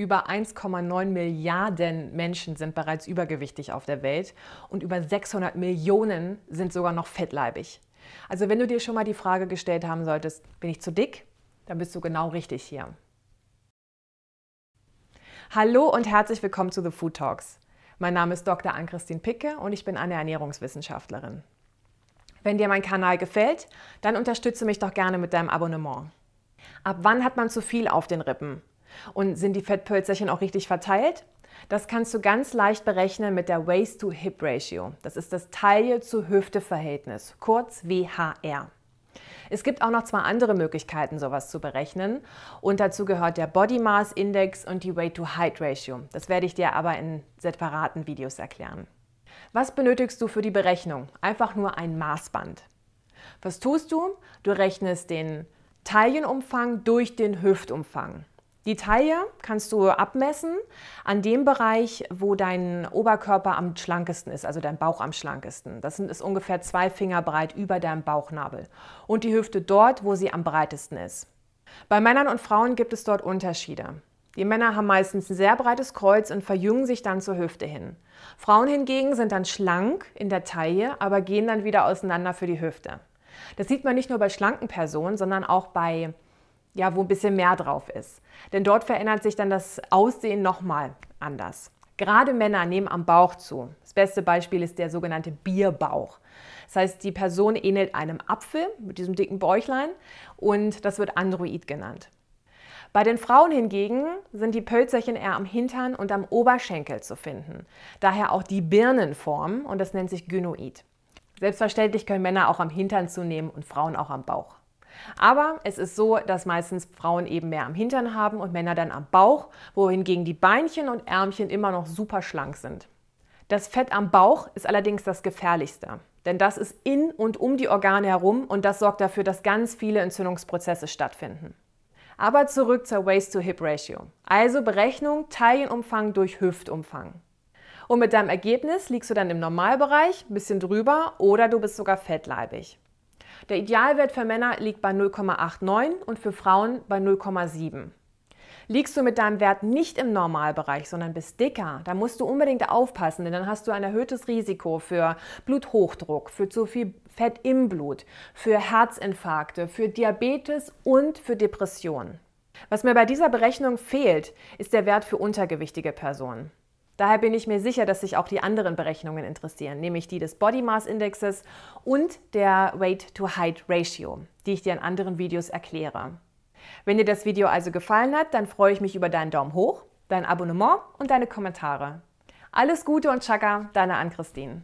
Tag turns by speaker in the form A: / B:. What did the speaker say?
A: Über 1,9 Milliarden Menschen sind bereits übergewichtig auf der Welt und über 600 Millionen sind sogar noch fettleibig. Also wenn du dir schon mal die Frage gestellt haben solltest, bin ich zu dick, dann bist du genau richtig hier. Hallo und herzlich willkommen zu The Food Talks. Mein Name ist Dr. Ann-Christine Picke und ich bin eine Ernährungswissenschaftlerin. Wenn dir mein Kanal gefällt, dann unterstütze mich doch gerne mit deinem Abonnement. Ab wann hat man zu viel auf den Rippen? Und sind die Fettpölzerchen auch richtig verteilt? Das kannst du ganz leicht berechnen mit der Waist-to-Hip-Ratio. Das ist das Taille-zu-Hüfte-Verhältnis, kurz WHR. Es gibt auch noch zwei andere Möglichkeiten, sowas zu berechnen. Und dazu gehört der Body Mass Index und die Weight-to-Height Ratio. Das werde ich dir aber in separaten Videos erklären. Was benötigst du für die Berechnung? Einfach nur ein Maßband. Was tust du? Du rechnest den Taillenumfang durch den Hüftumfang. Die Taille kannst du abmessen an dem Bereich, wo dein Oberkörper am schlankesten ist, also dein Bauch am schlankesten. Das ist ungefähr zwei Finger breit über deinem Bauchnabel. Und die Hüfte dort, wo sie am breitesten ist. Bei Männern und Frauen gibt es dort Unterschiede. Die Männer haben meistens ein sehr breites Kreuz und verjüngen sich dann zur Hüfte hin. Frauen hingegen sind dann schlank in der Taille, aber gehen dann wieder auseinander für die Hüfte. Das sieht man nicht nur bei schlanken Personen, sondern auch bei ja, wo ein bisschen mehr drauf ist. Denn dort verändert sich dann das Aussehen nochmal anders. Gerade Männer nehmen am Bauch zu. Das beste Beispiel ist der sogenannte Bierbauch. Das heißt, die Person ähnelt einem Apfel mit diesem dicken Bäuchlein und das wird Android genannt. Bei den Frauen hingegen sind die Pölzerchen eher am Hintern und am Oberschenkel zu finden. Daher auch die Birnenform und das nennt sich Gynoid. Selbstverständlich können Männer auch am Hintern zunehmen und Frauen auch am Bauch. Aber es ist so, dass meistens Frauen eben mehr am Hintern haben und Männer dann am Bauch, wohingegen die Beinchen und Ärmchen immer noch super schlank sind. Das Fett am Bauch ist allerdings das gefährlichste, denn das ist in und um die Organe herum und das sorgt dafür, dass ganz viele Entzündungsprozesse stattfinden. Aber zurück zur Waist-to-Hip-Ratio, also Berechnung Taillenumfang durch Hüftumfang. Und mit deinem Ergebnis liegst du dann im Normalbereich, ein bisschen drüber oder du bist sogar fettleibig. Der Idealwert für Männer liegt bei 0,89 und für Frauen bei 0,7. Liegst du mit deinem Wert nicht im Normalbereich, sondern bist dicker, dann musst du unbedingt aufpassen, denn dann hast du ein erhöhtes Risiko für Bluthochdruck, für zu viel Fett im Blut, für Herzinfarkte, für Diabetes und für Depressionen. Was mir bei dieser Berechnung fehlt, ist der Wert für untergewichtige Personen. Daher bin ich mir sicher, dass sich auch die anderen Berechnungen interessieren, nämlich die des Body Mass Indexes und der Weight to Height Ratio, die ich dir in anderen Videos erkläre. Wenn dir das Video also gefallen hat, dann freue ich mich über deinen Daumen hoch, dein Abonnement und deine Kommentare. Alles Gute und Chaka, deine Ann-Christine.